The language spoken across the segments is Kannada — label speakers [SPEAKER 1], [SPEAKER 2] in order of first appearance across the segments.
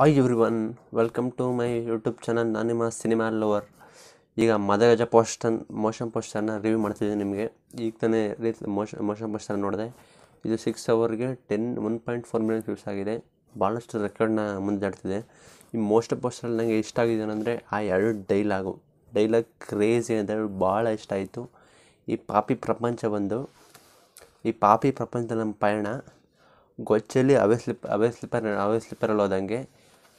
[SPEAKER 1] I everyone welcome to my YouTube channel ನಾನು ನಿಮ್ಮ ಸಿನಿಮಾ ಲವರ್ ಈಗ ಮದಗಜ ಪೋಸ್ಟನ್ ಮೋಷನ್ ಪೋಸ್ಟರ್ನ ರಿವ್ಯೂ ಮಾಡ್ತಿದ್ದೀನಿ ನಿಮಗೆ ಈಗ ತಾನೇ ರೀತಿ ಮೋಷನ್ ಮೋಷನ್ ಪೋಸ್ಟರ್ ನೋಡಿದೆ ಇದು ಸಿಕ್ಸ್ ಅವರ್ಗೆ ten one point four million views ಆಗಿದೆ ಭಾಳಷ್ಟು ರೆಕಾರ್ಡ್ನ ಮುಂದಾಡ್ತಿದೆ ಈ ಮೋಸ್ಟ್ ಪೋಸ್ಟರ್ ನನಗೆ ಇಷ್ಟ ಆಗಿದೆ ಅಂದರೆ ಆ ಎರಡು ಡೈಲಾಗು ಡೈಲಾಗ್ ಕ್ರೇಜಿ ಅಂದರೆ ಭಾಳ ಇಷ್ಟ ಆಯಿತು ಈ ಪಾಪಿ ಪ್ರಪಂಚ ಬಂದು ಈ ಪಾಪಿ ಪ್ರಪಂಚ ನಮ್ಮ ಪಯಣ ಗೊಚ್ಚಲಿ ಅವೆ ಸ್ಲಿಪ್ ಅವೇ ಸ್ಲಿಪ್ಪರ್ ಅವೇ ಸ್ಲಿಪ್ಪರಲ್ಲಿ ಹೋದಂಗೆ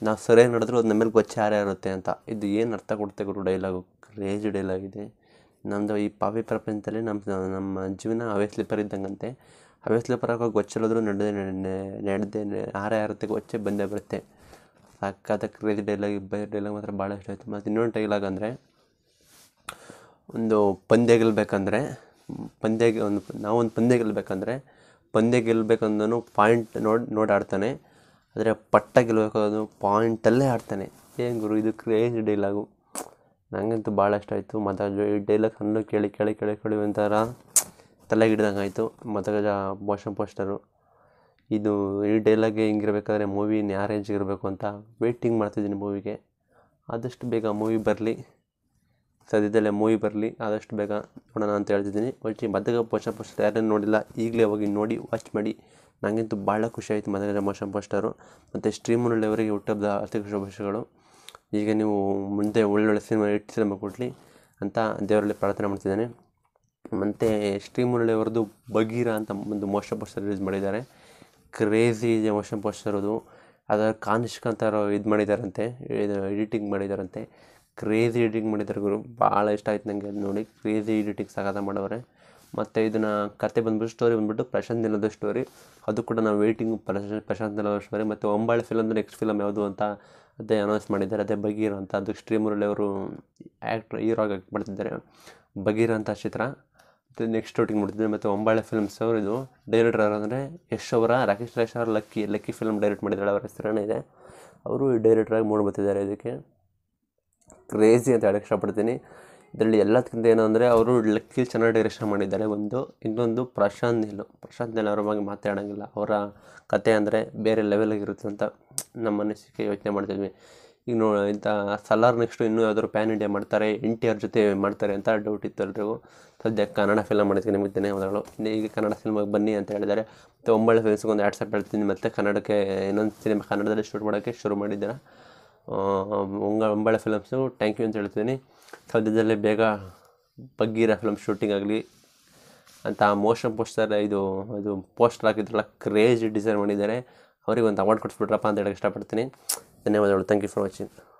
[SPEAKER 1] ನಾವು ಸರಿಯಾಗಿ ನಡೆದ್ರು ಅದು ನಮ್ಮೇಲೆ ಗೊಚ್ಚಾರ ಇರುತ್ತೆ ಅಂತ ಇದು ಏನು ಅರ್ಥ ಕೊಡುತ್ತೆ ಗುರು ಡೈಲಾಗು ಕ್ರೇಜ್ ಡೈಲಾಗ್ ಇದೆ ನಮ್ಮದು ಈ ಪಾವಿ ಪ್ರಪಂಚದಲ್ಲಿ ನಮ್ಮ ನಮ್ಮ ಜೀವನ ಹವೇ ಸ್ಲೀಪರ್ ಇದ್ದಂಗಂತೆ ಅವೇ ಸ್ಲೀಪರ್ ಆಗೋ ಗೊಚ್ಚಿಲ್ಲದ್ರು ನಡೆದೇ ನಡೆದೇ ಹಾರ ಇರುತ್ತೆ ಗೊಚ್ಚೆ ಬಂದೇ ಬರುತ್ತೆ ಸಾಕಾದ ಕ್ರೇಜ್ ಡೈಲಾಗ್ ಬೇರೆ ಡೈಲಾಗ್ ಮಾತ್ರ ಭಾಳ ಇಷ್ಟ ಆಯಿತು ಮತ್ತು ಇನ್ನೊಂದು ಡೈಲಾಗ್ ಅಂದರೆ ಒಂದು ಪಂದ್ಯ ಗೆಲ್ಲಬೇಕಂದ್ರೆ ಪಂದ್ಯ ಒಂದು ನಾವೊಂದು ಪಂದ್ಯ ಗೆಲ್ಲಬೇಕಂದ್ರೆ ಪಂದ್ಯ ಗೆಲ್ಲಬೇಕಂದ್ರೂ ಪಾಯಿಂಟ್ ನೋಡಿ ನೋಡಾಡ್ತಾನೆ ಆದರೆ ಪಟ್ಟ ಅದು ಪಾಯಿಂಟಲ್ಲೇ ಆಡ್ತಾನೆ ಏನು ಗುರು ಇದು ಕ್ರೇಜ್ ಡೈಲಾಗು ನನಗಂತೂ ಭಾಳ ಇಷ್ಟ ಆಯಿತು ಮತಾಜು ಈ ಡೈಲಾಗ್ ಹಣ್ಣು ಕೇಳಿ ಕೇಳಿ ಕೇಳಿ ಕೇಳಿ ಒಂಥರ ತಲೆಗೆ ಹಿಡ್ದಂಗೆ ಆಯಿತು ಮತಗಜ ಮೋಷನ್ ಪೋಸ್ಟರು ಇದು ಈ ಡೈಲಾಗೆ ಹಿಂಗಿರ್ಬೇಕಾದ್ರೆ ಮೂವಿ ಯಾವ ಇರಬೇಕು ಅಂತ ವೇಟಿಂಗ್ ಮಾಡ್ತಿದ್ದೀನಿ ಮೂವಿಗೆ ಆದಷ್ಟು ಬೇಗ ಮೂವಿ ಬರಲಿ ಸದ್ಯದಲ್ಲೇ ಮೂವಿ ಬರಲಿ ಆದಷ್ಟು ಬೇಗ ನೋಡೋಣ ಅಂತ ಹೇಳ್ತಿದ್ದೀನಿ ಒಳ್ಳೆ ಮದ್ದಗ ಪೋಷ ಪೋಸ್ಟರ್ ನೋಡಿಲ್ಲ ಈಗಲೇ ಹೋಗಿ ನೋಡಿ ವಾಚ್ ಮಾಡಿ ನನಗಂತೂ ಭಾಳ ಖುಷಿ ಆಯಿತು ಮದನ ರಮಾಶಂ ಪೋಸ್ಟರು ಮತ್ತು ಶ್ರೀಮುರುಳಿ ಅವರಿಗೆ ಹುಟ್ಟುಹಬ್ಬದ ಆರ್ಥಿಕ ಶುಭಾಶಯಗಳು ಈಗ ನೀವು ಮುಂದೆ ಒಳ್ಳೊಳ್ಳೆ ಸಿನಿಮಾ ಹಿಟ್ ಸಿನಿಮಾ ಕೊಡಲಿ ಅಂತ ದೇವರಲ್ಲಿ ಪ್ರಾರ್ಥನೆ ಮಾಡ್ತಿದ್ದೇನೆ ಮತ್ತು ಶ್ರೀಮುರುಳಿ ಅವರದ್ದು ಬಗೀರ ಅಂತ ಒಂದು ಮೋಶನ್ ಪೋಸ್ಟರ್ ರಿಲೀಸ್ ಮಾಡಿದ್ದಾರೆ ಕ್ರೇಜಿ ಇದೆ ಮೋಷನ್ ಪೋಸ್ಟರ್ ಅದು ಅದರ ಕಾನಿಷ್ಕಾಂತರ ಇದು ಮಾಡಿದಾರಂತೆ ಇದು ಎಡಿಟಿಂಗ್ ಮಾಡಿದಾರಂತೆ ಕ್ರೇಜಿ ಎಡಿಟಿಂಗ್ ಮಾಡಿದ್ದಾರೆ ಗುರು ಭಾಳ ಇಷ್ಟ ಆಯ್ತು ನನಗೆ ನೋಡಿ ಕ್ರೇಜಿ ಎಡಿಟಿಂಗ್ ಸಾಗಾತ ಮಾಡವ್ರೆ ಮತ್ತು ಇದನ್ನ ಕತೆ ಬಂದ್ಬಿಟ್ಟು ಸ್ಟೋರಿ ಬಂದ್ಬಿಟ್ಟು ಪ್ರಶಾಂತ್ ನಿಲ್ಲದ ಸ್ಟೋರಿ ಅದು ಕೂಡ ನಾವು ವೇಟಿಂಗ್ ಪ್ರಶಾಂತ್ ಪ್ರಶಾಂತ್ ನಿಲದ ಸ್ಟೋರಿ ಮತ್ತು ಒಂಬಾಳೆ ಫಿಲಮ್ ನೆಕ್ಸ್ಟ್ ಫಿಲಮ್ ಯಾವುದು ಅಂತ ಅದೇ ಅನೌನ್ಸ್ ಮಾಡಿದ್ದಾರೆ ಅದೇ ಬಗೀರ್ ಅಂತ ಅದು ಶ್ರೀಮುರಳಿ ಅವರು ಆ್ಯಕ್ಟ್ರ್ ಹೀರೋ ಆಗಿ ಆ್ಯಕ್ಟ್ ಮಾಡ್ತಿದ್ದಾರೆ ಬಗೀರ ಅಂತ ಚಿತ್ರ ಮತ್ತು ನೆಕ್ಸ್ಟ್ ಶೂಟಿಂಗ್ ಮಾಡ್ತಿದ್ದಾರೆ ಮತ್ತು ಒಂಬಾಳೆ ಫಿಲ್ಮ್ಸ್ ಅವರು ಇದು ಡೈರೆಕ್ಟರ್ ಅಂದರೆ ಯಶ್ ಅವರ ರಾಕೇಶ್ ರಾಶ್ ಅವರ ಲಕ್ಕಿ ಲಕ್ಕಿ ಫಿಲ್ಮ್ ಡೈರೆಕ್ಟ್ ಮಾಡಿದ್ದಾರೆ ಅವರ ಹೆಸರೇ ಇದೆ ಅವರು ಡೈರೆಕ್ಟ್ರಾಗಿ ಮೂಡಿ ಇದಕ್ಕೆ ಕ್ರೇಜಿ ಅಂತ ಹೇಳಕ್ಕೆ ಇಷ್ಟಪಡ್ತೀನಿ ಇದರಲ್ಲಿ ಎಲ್ಲದಕ್ಕಿಂತ ಅಂದರೆ ಅವರು ಲಕ್ಕಿ ಚೆನ್ನಾಗಿ ಡೈರೆಕ್ಷನ್ ಮಾಡಿದ್ದಾರೆ ಒಂದು ಇನ್ನೊಂದು ಪ್ರಶಾಂತ್ ನೀಲ್ ಪ್ರಶಾಂತ್ ನೀಲ್ ಅವ್ರ ಬಗ್ಗೆ ಮಾತಾಡೋಂಗಿಲ್ಲ ಅವರ ಕತೆ ಅಂದರೆ ಬೇರೆ ಇರುತ್ತೆ ಅಂತ ನಮ್ಮ ಅನಿಸಿಕೆ ಯೋಚನೆ ಮಾಡ್ತಿದ್ವಿ ಈಗ ನೋಡಿ ಇಂಥ ಸಲಾರ್ ನೆಕ್ಸ್ಟು ಇನ್ನೂ ಯಾವುದಾದ್ರು ಪ್ಯಾನ್ ಇಂಡಿಯಾ ಮಾಡ್ತಾರೆ ಎನ್ ಟಿ ಆರ್ ಜೊತೆ ಮಾಡ್ತಾರೆ ಅಂತ ಡೌಟ್ ಇತ್ತು ಎಲ್ರಿಗೂ ಸದ್ಯ ಕನ್ನಡ ಫಿಲಮ್ ಮಾಡಿದ್ದೀನಿ ನಿಮಗೆ ಧನ್ಯವಾದಗಳು ಈಗ ಕನ್ನಡ ಸಿನಿಮಾಗೆ ಬನ್ನಿ ಅಂತ ಹೇಳಿದ್ದಾರೆ ಮತ್ತು ಒಂಬಳೆ ಫಿಲ್ಮ್ಸ್ಗೆ ಒಂದು ಆ್ಯಡ್ಸಪ್ ಹೇಳ್ತೀನಿ ಮತ್ತು ಕನ್ನಡಕ್ಕೆ ಇನ್ನೊಂದು ಸಿನಿಮಾ ಕನ್ನಡದಲ್ಲಿ ಶೂಟ್ ಮಾಡೋಕ್ಕೆ ಶುರು ಮಾಡಿದ್ದೀರಾ ಉಂಗ ಫಿಲಮ್ಸು ಟ್ಯಾಂಕ್ ಯು ಅಂತ ಹೇಳ್ತೀನಿ ಸದ್ಯದಲ್ಲೇ ಬೇಗ ಬಗ್ಗಿರೋ ಫಿಲಮ್ ಶೂಟಿಂಗ್ ಆಗಲಿ ಅಂತ ಮೋಷನ್ ಪೋಸ್ಟರ್ ಇದು ಇದು ಪೋಸ್ಟರ್ ಹಾಕಿದ್ರಲ್ಲ ಕ್ರೇಜ್ ಡಿಸೈನ್ ಮಾಡಿದ್ದಾರೆ ಅವ್ರಿಗೆ ಒಂದು ಅವಾರ್ಡ್ ಕೊಡಿಸ್ಬಿಟ್ರಪ್ಪ ಅಂತ ಹೇಳಕ್ಕೆ ಇಷ್ಟಪಡ್ತೀನಿ ಧನ್ಯವಾದಗಳು ಥ್ಯಾಂಕ್ ಯು ಫಾರ್ ವಾಚಿಂಗ್